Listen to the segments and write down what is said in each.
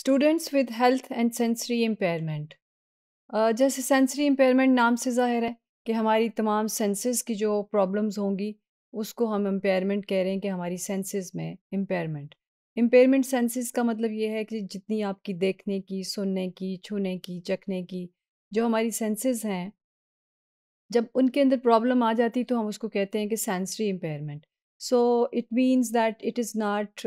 Students with health and sensory impairment जैसे sensory impairment नाम से ज़ाहिर है कि हमारी तमाम सेंसेस की जो प्रॉब्लम्स होंगी उसको हम इम्पेयरमेंट कह रहे हैं कि हमारी सेंसेस में इम्पेयरमेंट इम्पेयरमेंट सेंसेस का मतलब ये है कि जितनी आपकी देखने की सुनने की छूने की चखने की जो हमारी सेंसेस हैं जब उनके अंदर प्रॉब्लम आ जाती तो हम उसको कहते हैं कि sensory impairment so it means that it is not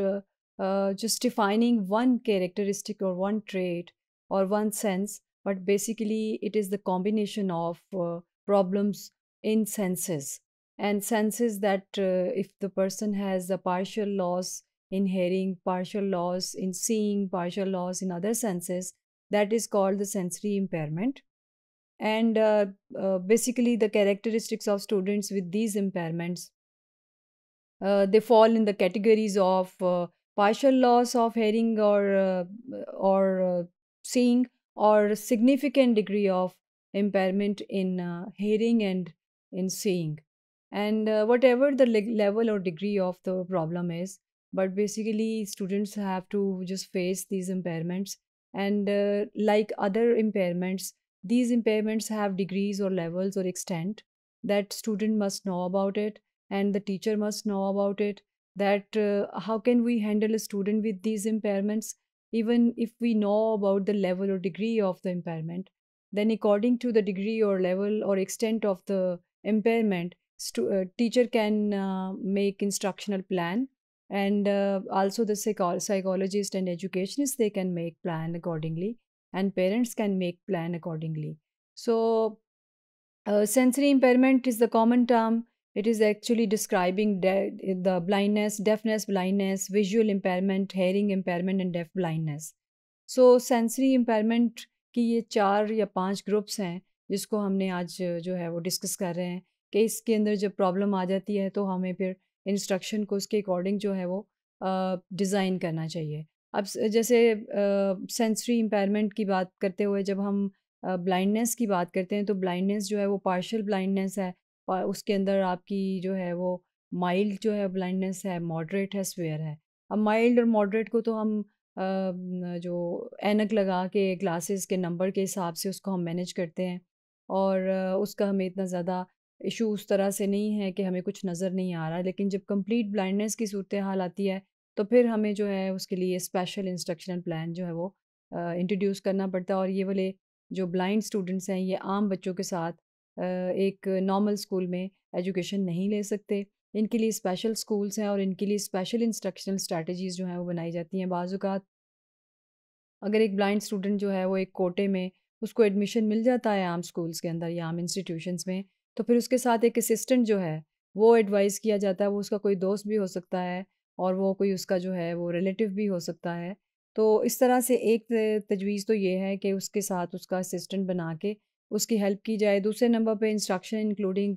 Uh, just defining one characteristic or one trait or one sense, but basically it is the combination of uh, problems in senses and senses that uh, if the person has a partial loss in hearing, partial loss in seeing, partial loss in other senses, that is called the sensory impairment. And uh, uh, basically, the characteristics of students with these impairments, they fall in the categories of partial loss of hearing or uh, or uh, seeing or significant degree of impairment in uh, hearing and in seeing and uh, whatever the le- level or degree of the problem is but basically students have to just face these impairments and uh, like other impairments these impairments have degrees or levels or extent that student must know about it and the teacher must know about it that uh, how can we handle a student with these impairments even if we know about the level or degree of the impairment then according to the degree or level or extent of the impairment uh, teacher can uh, make instructional plan and uh, also the psycho psychologist and educationist they can make plan accordingly and parents can make plan accordingly so uh, sensory impairment is the common term It is actually describing the blindness, deafness, blindness, visual impairment, hearing impairment, and deaf blindness. So sensory impairment की ये चार या पांच groups हैं जिसको हमने आज जो है वो डिस्कस कर रहे हैं कि इसके अंदर जब प्रॉब्लम आ जाती है तो हमें फिर इंस्ट्रक्शन को उसके अकॉर्डिंग जो है वो डिज़ाइन करना चाहिए अब जैसे सेंसरी इम्पेयरमेंट की बात करते हुए जब हम ब्लाइंडनेस की बात करते हैं तो ब्लाइंडनेस जो है वो पार्शल ब्लाइंडनेस है और उसके अंदर आपकी जो है वो माइल्ड जो है ब्लाइंडनेस है मॉडरेट है स्वेयर है अब माइल्ड और मॉडरेट को तो हम जो एनक लगा के ग्लासेस के नंबर के हिसाब से उसको हम मैनेज करते हैं और उसका हमें इतना ज़्यादा इशू उस तरह से नहीं है कि हमें कुछ नज़र नहीं आ रहा लेकिन जब कंप्लीट ब्लाइंडनेस की सूरत हाल आती है तो फिर हमें जो है उसके लिए स्पेशल इंस्ट्रक्शनल प्लान जो है वो इंट्रोड्यूस करना पड़ता है और ये वाले जो ब्लाइंड स्टूडेंट्स हैं ये आम बच्चों के साथ एक नॉर्मल स्कूल में एजुकेशन नहीं ले सकते इनके लिए स्पेशल स्कूल्स हैं और इनके लिए स्पेशल इंस्ट्रक्शनल स्ट्रेटजीज़ जो हैं वो बनाई जाती हैं बाज़ात अगर एक ब्लाइंड स्टूडेंट जो है वो एक कोटे में उसको एडमिशन मिल जाता है आम स्कूल्स के अंदर या आम इंस्टीट्यूशंस में तो फिर उसके साथ एक असिस्टेंट जो है वो एडवाइस किया जाता है वो उसका कोई दोस्त भी हो सकता है और वो कोई उसका जो है वो रिलेटिव भी हो सकता है तो इस तरह से एक तजवीज़ तो ये है कि उसके साथ उसका असिस्टेंट बना के उसकी हेल्प की जाए दूसरे नंबर पे इंस्ट्रक्शन इंक्लूडिंग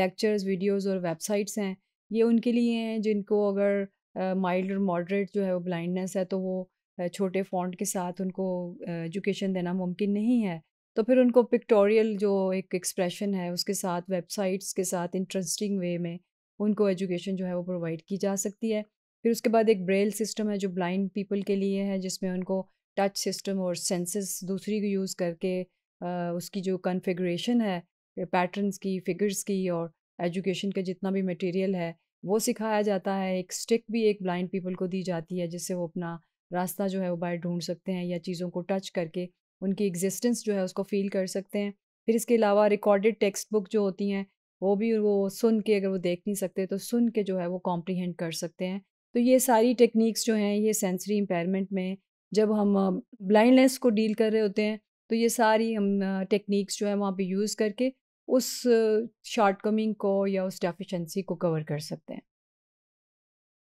लेक्चर्स वीडियोस और वेबसाइट्स हैं ये उनके लिए हैं जिनको अगर माइल्ड और मॉडरेट जो है वो ब्लाइंडनेस है तो वो छोटे फ़ॉन्ट के साथ उनको एजुकेशन देना मुमकिन नहीं है तो फिर उनको पिक्टोरियल जो एक एक्सप्रेशन है उसके साथ वेबसाइट्स के साथ इंटरेस्टिंग वे में उनको एजुकेशन जो है वो प्रोवाइड की जा सकती है फिर उसके बाद एक ब्रेल सिस्टम है जो ब्लाइंड पीपल के लिए है जिसमें उनको टच सिस्टम और सेंसेस दूसरी को यूज़ करके उसकी जो कन्फिग्रेशन है पैटर्न्स की फिगर्स की और एजुकेशन का जितना भी मटेरियल है वो सिखाया जाता है एक स्टिक भी एक ब्लाइंड पीपल को दी जाती है जिससे वो अपना रास्ता जो है वो बाहर ढूंढ सकते हैं या चीज़ों को टच करके उनकी एग्जिस्टेंस जो है उसको फील कर सकते हैं फिर इसके अलावा रिकॉर्डेड टेक्स्ट बुक जो होती हैं वो भी वो सुन के अगर वो देख नहीं सकते तो सुन के जो है वो कॉम्प्रीहेंड कर सकते हैं तो ये सारी टेक्निक्स जो हैं ये सेंसरी इम्पेयरमेंट में जब हम ब्लाइंडनेस को डील कर रहे होते हैं तो ये सारी हम टेक्निक्स जो है वहाँ पे यूज़ करके उस शार्ट कमिंग को या उस डेफिशिएंसी को कवर कर सकते हैं